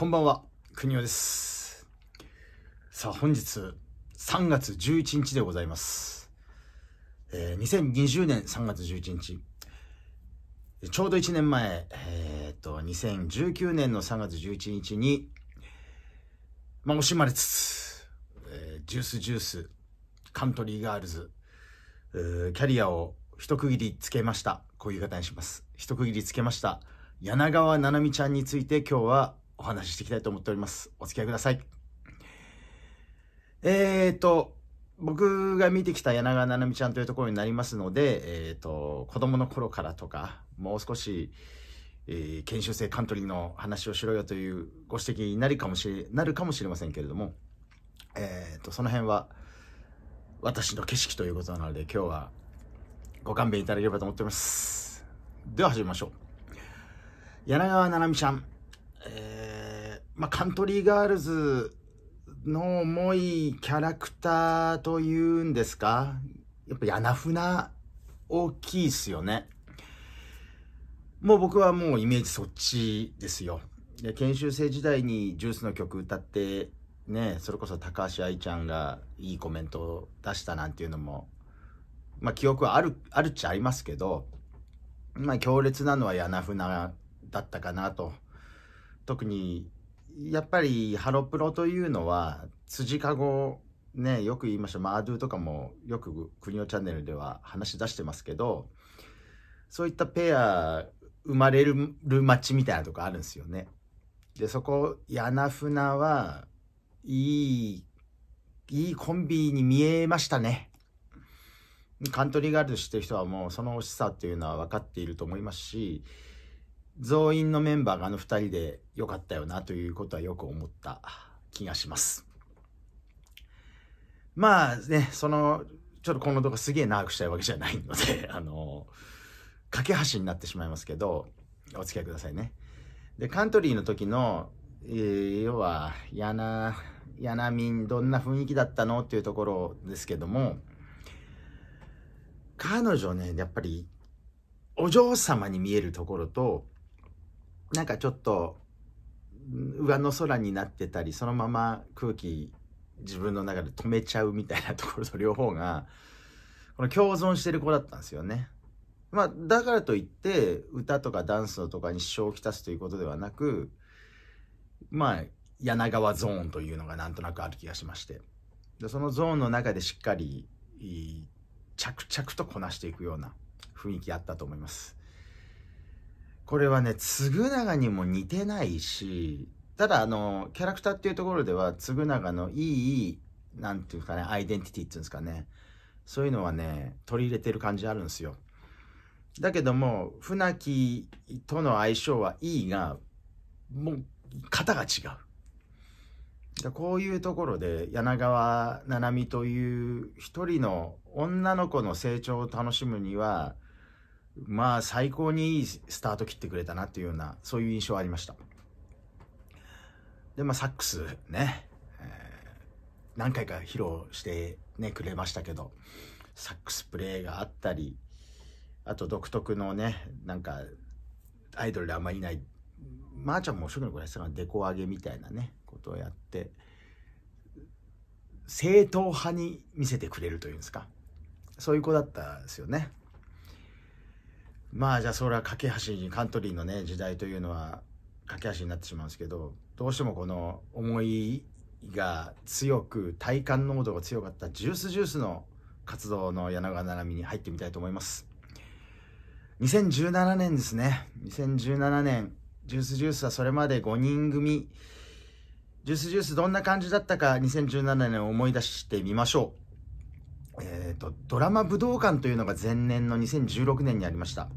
こんばんは、におです。さあ、本日3月11日でございます。えー、2020年3月11日。ちょうど1年前、えー、っと、2019年の3月11日に、まあ、惜しまれつつ、えー、ジュースジュース、カントリーガールズ、キャリアを一区切りつけました。こういう方にします。一区切りつけました。柳川七海ちゃんについて今日はお話ししていきたいと思っております。お付き合いください。えーと、僕が見てきた柳川七海ちゃんというところになりますので、えーと、子供の頃からとか、もう少し、えー、研修生カントリーの話をしろよというご指摘になるかもしれ、なるかもしれませんけれども、えーと、その辺は、私の景色ということなので、今日はご勘弁いただければと思っております。では始めましょう。柳川七海ちゃん、えーまあ、カントリーガールズの重いキャラクターというんですかやっぱ柳ナ大きいっすよね。もう僕はもうイメージそっちですよ。で研修生時代にジュースの曲歌ってねそれこそ高橋愛ちゃんがいいコメントを出したなんていうのもまあ記憶はあるあるっちゃありますけどまあ強烈なのは柳ナだったかなと特にやっぱりハロプロというのは辻かごねよく言いました、マードゥとかもよく国のチャンネルでは話し出してますけどそういったペア生まれる街みたいなとこあるんですよね。でそこヤナフナはいいいいコンビに見えましたね。カントリーガールズしてる人はもうその惜しさっていうのは分かっていると思いますし増員のメンバーがあの2人で良かったよなということはよく思った気がします。まあね、その、ちょっとこの動画すげえ長くしたいわけじゃないので、あの、架け橋になってしまいますけど、お付き合いくださいね。で、カントリーの時の、えー、要は、やな、やなみん、どんな雰囲気だったのっていうところですけども、彼女ね、やっぱり、お嬢様に見えるところと、なんかちょっと上の空になってたりそのまま空気自分の中で止めちゃうみたいなところと両方がこの共存してる子だったんですよね。まあ、だからといって歌とかダンスとかに支障をきたすということではなくまあ柳川ゾーンというのがなんとなくある気がしましてでそのゾーンの中でしっかり着々とこなしていくような雰囲気あったと思います。これはね、嗣永にも似てないし、ただあの、キャラクターっていうところでは、嗣永のいい、なんていうかね、アイデンティティっていうんですかね。そういうのはね、取り入れてる感じあるんですよ。だけども、船木との相性はいいが、もう、型が違う。こういうところで、柳川七海という一人の女の子の成長を楽しむには、まあ最高にいいスタート切ってくれたなっていうような、そういう印象はありました。で、まあサックスね、えー、何回か披露してね、くれましたけど、サックスプレーがあったり、あと独特のね、なんか、アイドルであんまりいない、まー、あ、ちゃんも初期の頃やってたのデコ上げみたいなね、ことをやって、正統派に見せてくれるというんですか。そういう子だったですよね。まあじゃあそれは架け橋にカントリーのね時代というのは架け橋になってしまうんですけどどうしてもこの思いが強く体感濃度が強かったジュースジュースの活動の柳川七海に入ってみたいと思います2017年ですね2017年ジュースジュースはそれまで5人組ジュースジュースどんな感じだったか2017年を思い出してみましょうえっ、ー、とドラマ武道館というのが前年の2016年にありました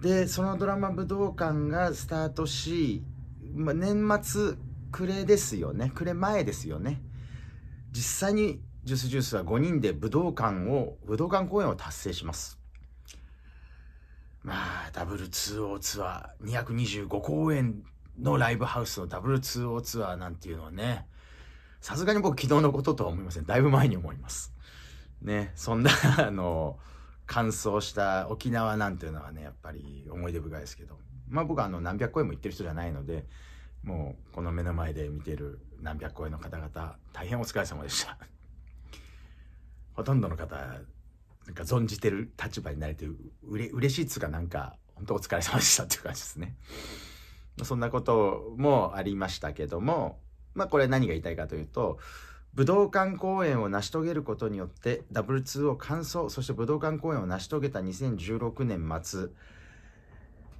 でそのドラマ武道館がスタートし、ま年末暮れですよね暮れ前ですよね実際にジュースジュースは5人で武道館を武道館公演を達成しますまあ W2O ツアー225公演のライブハウスの W2O ツアーなんていうのはねさすがに僕昨日のこととは思いませんだいぶ前に思いますねそんなあの乾燥した沖縄なんていうのはねやっぱり思い出深いですけどまあ僕はあの何百公演も行ってる人じゃないのでもうこの目の前で見てる何百公演の方々大変お疲れ様でした ほとんどの方なんか存じてる立場になれてうれ嬉しいっつうかなんか本当お疲れ様でしたっていう感じですね そんなこともありましたけどもまあこれ何が言いたいかというと武道館公演を成し遂げることによってダブル2を完走そして武道館公演を成し遂げた2016年末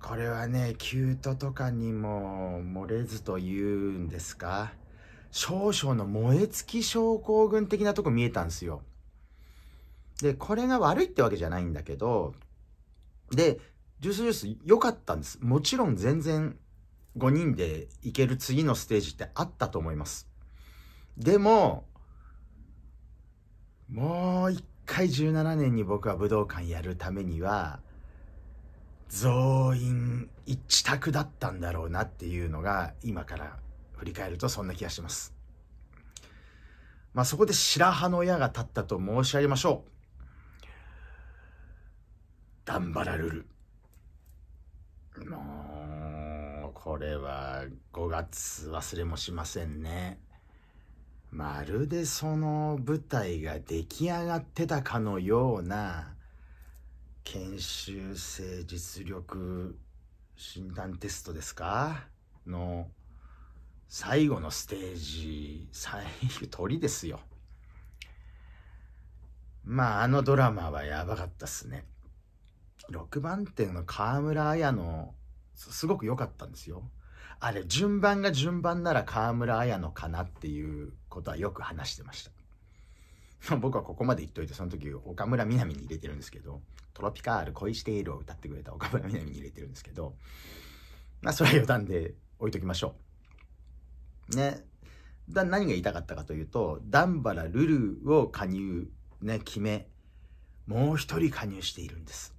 これはねキュートとかにも漏れずというんですか少々の燃え尽き症候群的なとこ見えたんですよでこれが悪いってわけじゃないんだけどでジュースジュース良かったんですもちろん全然5人で行ける次のステージってあったと思いますでも、もう一回17年に僕は武道館やるためには、増員一択だったんだろうなっていうのが、今から振り返るとそんな気がします。まあそこで白羽の矢が立ったと申し上げましょう。ダンバラルル。もう、これは5月忘れもしませんね。まるでその舞台が出来上がってたかのような研修生実力診断テストですかの最後のステージ最りですよまああのドラマはやばかったっすね6番手の河村綾乃、すごく良かったんですよあれ、順番が順番なら河村綾乃かなっていうことはよく話してました。僕はここまで言っといて、その時、岡村みなみに入れてるんですけど、トロピカール恋しているを歌ってくれた岡村みなみに入れてるんですけど、まあ、それは余談で置いときましょう。ね。だ何が言いたかったかというと、ダンバラルルを加入、ね、決め、もう一人加入しているんです。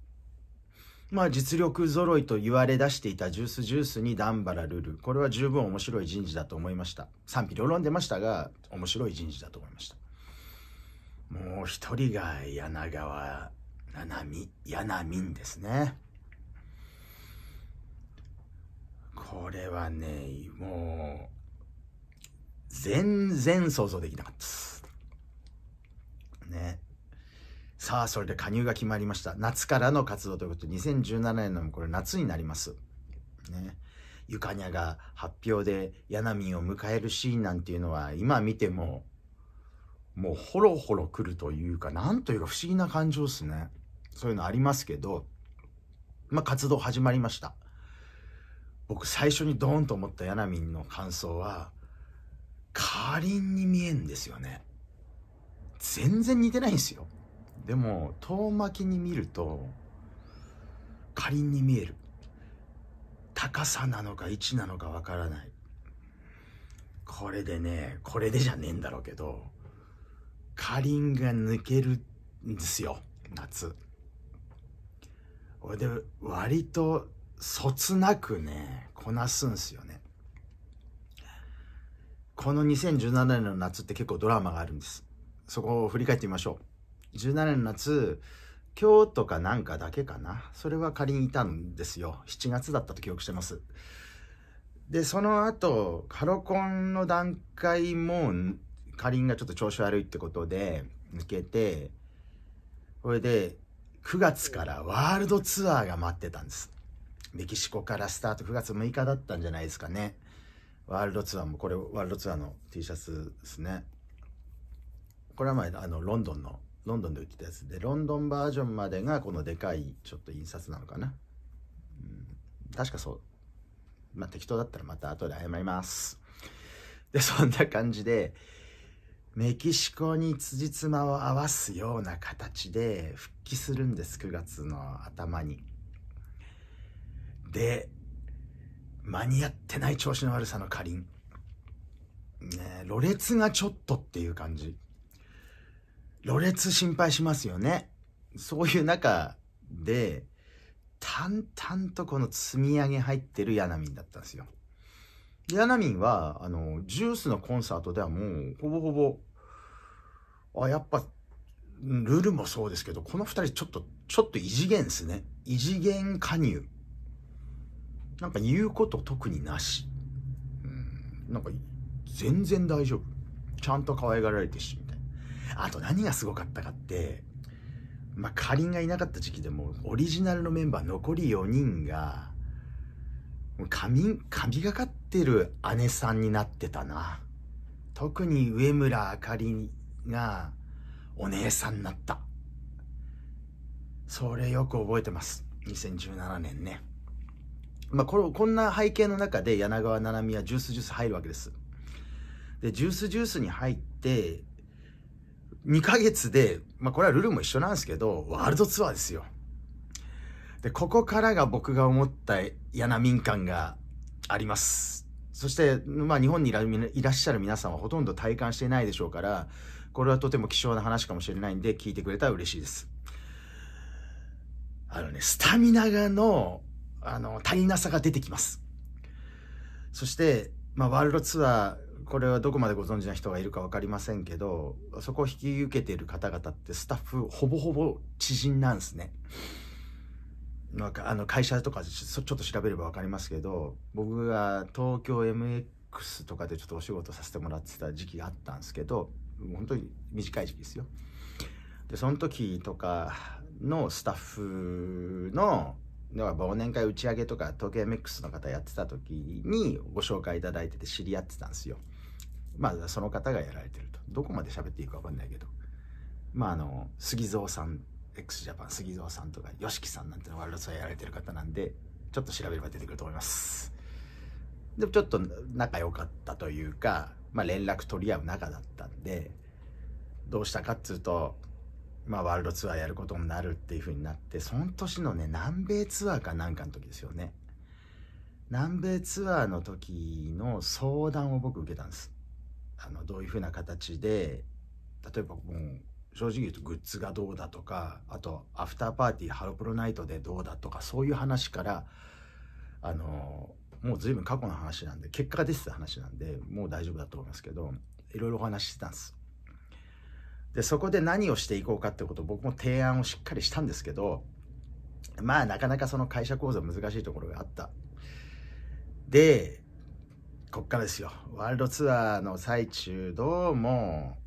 まあ実力揃いと言われ出していたジュースジュースにダンバラルル。これは十分面白い人事だと思いました。賛否両論出ましたが、面白い人事だと思いました。もう一人が柳川七海、柳民ですね。これはね、もう、全然想像できなかったです。ね。さあ、それで加入が決まりました。夏からの活動ということで、2017年のこれ夏になります。ね。ゆかにゃが発表で柳ナを迎えるシーンなんていうのは、今見ても、もうほろほろ来るというか、なんというか不思議な感情ですね。そういうのありますけど、まあ活動始まりました。僕最初にドーンと思った柳ナの感想は、かりんに見えんですよね。全然似てないんですよ。でも遠巻きに見るとかりんに見える高さなのか位置なのかわからないこれでねこれでじゃねえんだろうけどかりんが抜けるんですよ夏ほで割とそつなくねこなすんですよねこの2017年の夏って結構ドラマがあるんですそこを振り返ってみましょう17年夏、今日とかなんかだけかな。それは仮にいたんですよ。7月だったと記憶してます。で、その後、カロコンの段階も、仮にがちょっと調子悪いってことで、抜けて、これで、9月からワールドツアーが待ってたんです。メキシコからスタート、9月6日だったんじゃないですかね。ワールドツアーも、これ、ワールドツアーの T シャツですね。これは前、あの、ロンドンのロンドンで売ってたやつで、ロンドンバージョンまでがこのでかいちょっと印刷なのかな。うん、確かそう。まあ、適当だったらまた後で謝ります。で、そんな感じで、メキシコに辻褄を合わすような形で復帰するんです、9月の頭に。で、間に合ってない調子の悪さのかりん。ね、ろれつがちょっとっていう感じ。ろれつ心配しますよね。そういう中で、淡々とこの積み上げ入ってるヤナミンだったんですよ。ヤナミンは、あの、ジュースのコンサートではもう、ほぼほぼ、あ、やっぱ、ルールもそうですけど、この2人ちょっと、ちょっと異次元ですね。異次元加入。なんか言うこと特になし。うん、なんか、全然大丈夫。ちゃんと可愛がられてし、あと何がすごかったかって、まあ、かりんがいなかった時期でも、オリジナルのメンバー残り4人が、神、神がかってる姉さんになってたな。特に上村あかりがお姉さんになった。それよく覚えてます。2017年ね。まあ、ここんな背景の中で柳川七海はジュースジュース入るわけです。で、ジュースジュースに入って、2ヶ月で、まあ、これはルールも一緒なんですけど、ワールドツアーですよ。で、ここからが僕が思った嫌な民間があります。そして、まあ、日本にいらっしゃる皆さんはほとんど体感していないでしょうから、これはとても希少な話かもしれないんで、聞いてくれたら嬉しいです。あのね、スタミナがの、あの、足りなさが出てきます。そして、まあ、ワールドツアー、これはどこまでご存知な人がいるか分かりませんけどそこを引き受けている方々ってスタッフほぼほぼ知人なんですね。なんかあの会社とかちょっと調べれば分かりますけど僕が東京 MX とかでちょっとお仕事させてもらってた時期があったんですけど本当に短い時期ですよ。でその時とかのスタッフの忘年会打ち上げとか東京 MX の方やってた時にご紹介いただいてて知り合ってたんですよ。まあその方がやられてるとどこまで喋っていいか分かんないけどまああの杉蔵さん x ジャパン杉蔵さんとか YOSHIKI さんなんてのワールドツアーやられてる方なんでちょっと調べれば出てくると思いますでもちょっと仲良かったというか、まあ、連絡取り合う仲だったんでどうしたかっつうとまあ、ワールドツアーやることになるっていうふうになってその年のね南米ツアーかなんかの時ですよね南米ツアーの時の相談を僕受けたんですあのどういうふうな形で例えばもう正直言うとグッズがどうだとかあとアフターパーティーハロプロナイトでどうだとかそういう話からあのもう随分過去の話なんで結果が出てた話なんでもう大丈夫だと思いますけどいろいろお話ししてたんです。でそこで何をしていこうかってことを僕も提案をしっかりしたんですけどまあなかなかその会社構造難しいところがあった。でこっからですよワールドツアーの最中どうも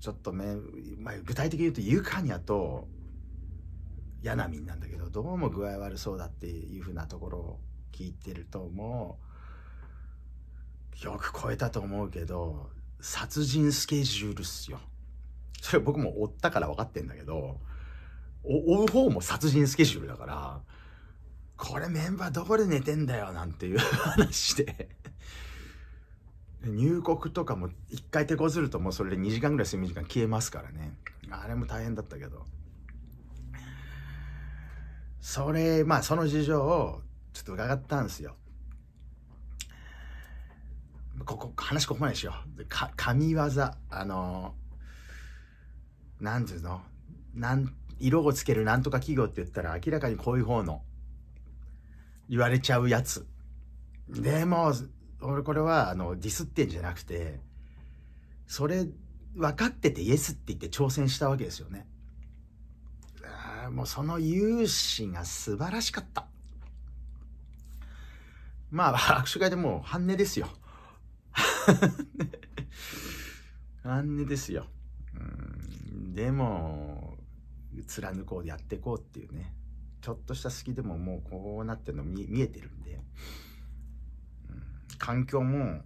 ちょっとめ、まあ、具体的に言うとユカニャとヤナミンなんだけどどうも具合悪そうだっていうふうなところを聞いてるともうよく超えたと思うけど殺人スケジュールっすよそれ僕も追ったから分かってんだけど追う方も殺人スケジュールだからこれメンバーどこで寝てんだよなんていう話で入国とかも一回手こずるともうそれで2時間ぐらい睡眠時間消えますからねあれも大変だったけどそれまあその事情をちょっと伺ったんですよここ話ここまでしようか神業あの何ていうのなん色をつけるなんとか企業って言ったら明らかにこういう方の言われちゃうやつでも俺これはあのディスってんじゃなくてそれ分かっててイエスって言って挑戦したわけですよねあもうその勇姿が素晴らしかったまあ 握手会でもう半値ですよ 半値ですようんでも貫こうでやっていこうっていうねちょっとした隙でももうこうなってるの見えてるんで環境も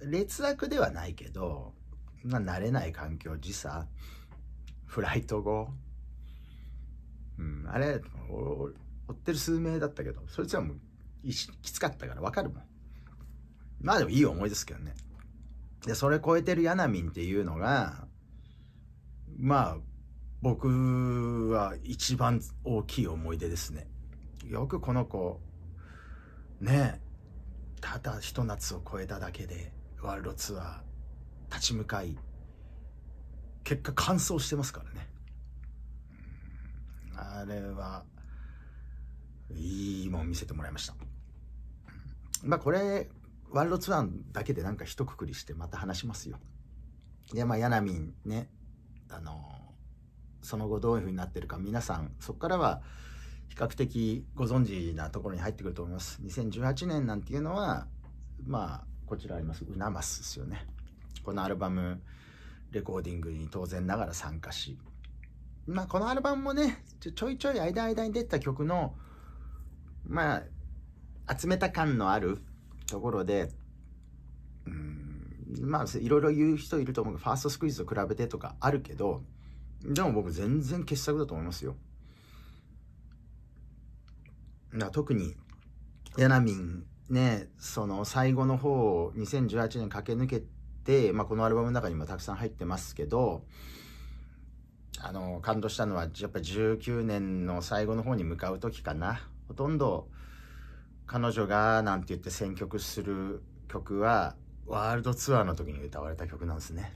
劣悪ではないけど、まあ、慣れない環境時差フライト後、うん、あれ追ってる数名だったけどそいつはもうきつかったからわかるもんまあでもいい思いですけどねでそれ超えてるヤナミンっていうのがまあ僕は一番大きい思い出ですねよくこの子ねえただひと夏を越えただけでワールドツアー立ち向かい結果完走してますからねあれはいいもん見せてもらいましたまあこれワールドツアーだけでなんか一括りしてまた話しますよでまあヤナミンねあのその後どういうふうになってるか皆さんそこからは比較的ご存知なところに入ってくると思います。2018年なんていうのは、まあ、こちらあります、ウナマスですよね。このアルバム、レコーディングに当然ながら参加し、まあ、このアルバムもね、ちょいちょい間間に出た曲の、まあ、集めた感のあるところで、うん、まあ、いろいろ言う人いると思うけど、ファーストスクイーズと比べてとかあるけど、でも僕全然傑作だと思いますよ。な特にヤナミンねその最後の方を2018年駆け抜けて、まあ、このアルバムの中にもたくさん入ってますけどあの感動したのはやっぱ19年の最後の方に向かう時かなほとんど彼女がなんて言って選曲する曲はワールドツアーの時に歌われた曲なんですね。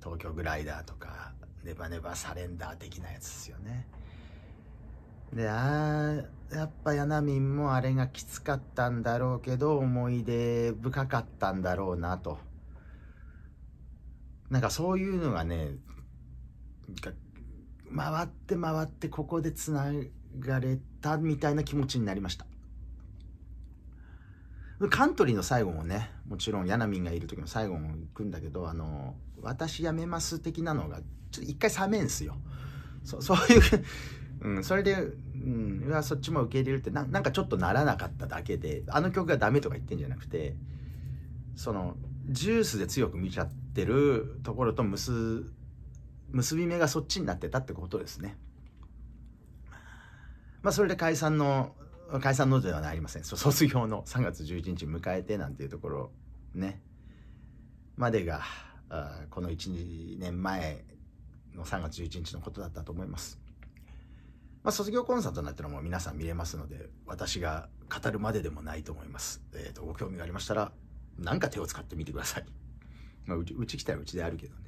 東京グライダーとかネバネバサレンダー的なやつですよね。で、ああ、やっぱヤナミンもあれがきつかったんだろうけど、思い出深かったんだろうなと。なんかそういうのがね、回って回ってここでつながれたみたいな気持ちになりました。カントリーの最後もね、もちろんヤナミンがいる時の最後も行くんだけど、あの、私辞めます的なのが、ちょっと一回冷めんすよ。そ そういううん、それで、うん、うわそっちも受け入れるってなんかちょっとならなかっただけであの曲がダメとか言ってんじゃなくてそのジュースで強く見ちゃってるところと結結び目がそっちになってたってことですね。まあ、それで解散の解散のではありません卒業の3月11日迎えてなんていうところねまでがこの12年前の3月11日のことだったと思います。まあ、卒業コンサートなんてのも皆さん見れますので、私が語るまででもないと思います。えっ、ー、と、ご興味がありましたら、なんか手を使ってみてください。まあ、うち、うち来たらうちであるけどね。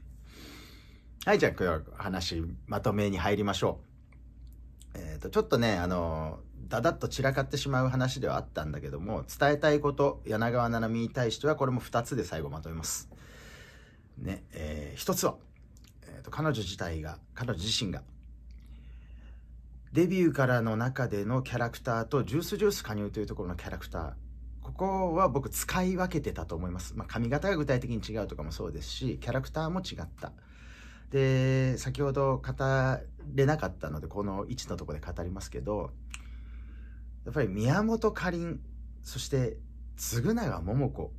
はい、じゃあ今日は話、まとめに入りましょう。えっ、ー、と、ちょっとね、あの、だだっと散らかってしまう話ではあったんだけども、伝えたいこと、柳川七海に対しては、これも2つで最後まとめます。ね、えー、1つは、えっ、ー、と、彼女自体が、彼女自身が、デビューからの中でのキャラクターとジュースジュース加入というところのキャラクターここは僕使い分けてたと思います、まあ、髪型が具体的に違うとかもそうですしキャラクターも違ったで先ほど語れなかったのでこの位置のとこで語りますけどやっぱり宮本かりんそして嗣永桃子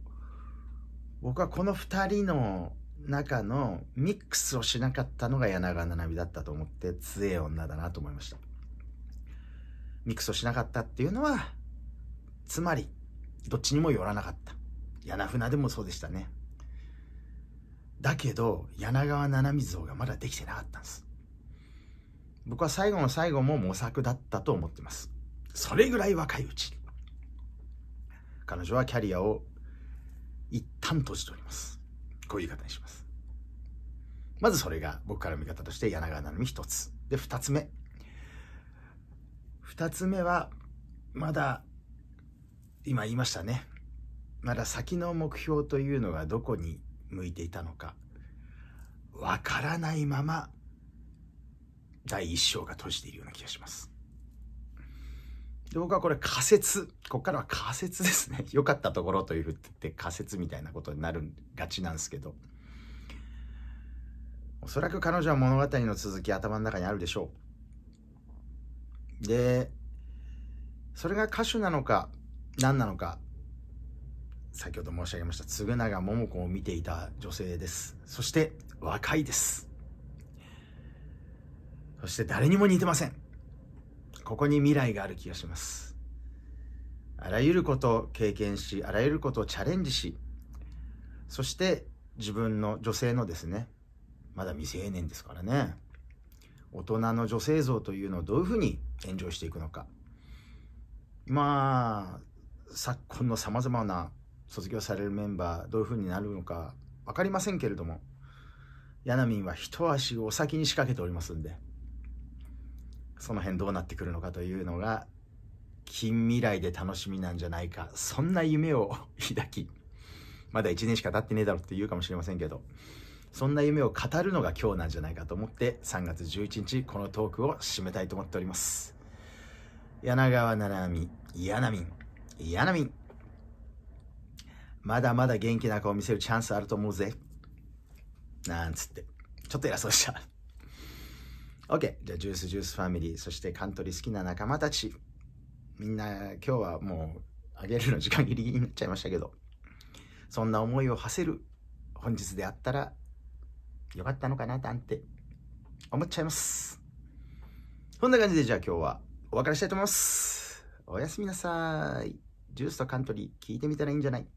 僕はこの2人の中のミックスをしなかったのが柳川七海だったと思って強え女だなと思いました。ミクソしなかったっていうのは、つまり、どっちにもよらなかった。柳船でもそうでしたね。だけど、柳川七水像がまだできてなかったんです。僕は最後の最後も模索だったと思ってます。それぐらい若いうちに。彼女はキャリアを一旦閉じております。こういう言い方にします。まずそれが僕から見方として柳川七海一つ。で、二つ目。2つ目は、まだ、今言いましたね。まだ先の目標というのがどこに向いていたのか、わからないまま、第一章が閉じているような気がします。で僕はこれ仮説。ここからは仮説ですね。良かったところというふうって仮説みたいなことになるがちなんですけど。おそらく彼女は物語の続き頭の中にあるでしょうで、それが歌手なのか、何なのか、先ほど申し上げました、嗣永桃子を見ていた女性です。そして、若いです。そして、誰にも似てません。ここに未来がある気がします。あらゆることを経験し、あらゆることをチャレンジし、そして自分の女性のですね、まだ未成年ですからね、大人の女性像というのをどういうふうに炎上していくのかまあ昨今のさまざまな卒業されるメンバーどういうふうになるのか分かりませんけれども柳ナは一足お先に仕掛けておりますんでその辺どうなってくるのかというのが近未来で楽しみなんじゃないかそんな夢を抱きまだ1年しか経ってねえだろって言うかもしれませんけどそんな夢を語るのが今日なんじゃないかと思って3月11日このトークを締めたいと思っております柳川七海柳海、柳海。まだまだ元気な顔見せるチャンスあると思うぜなんつってちょっと偉そうでした OK じゃあジュースジュースファミリーそしてカントリー好きな仲間たちみんな今日はもうあげるの時間切りになっちゃいましたけどそんな思いを馳せる本日であったら良かったのかななんて思っちゃいます。こんな感じでじゃあ今日はお別れしたいと思います。おやすみなさい。ジュースとカントリー聞いてみたらいいんじゃない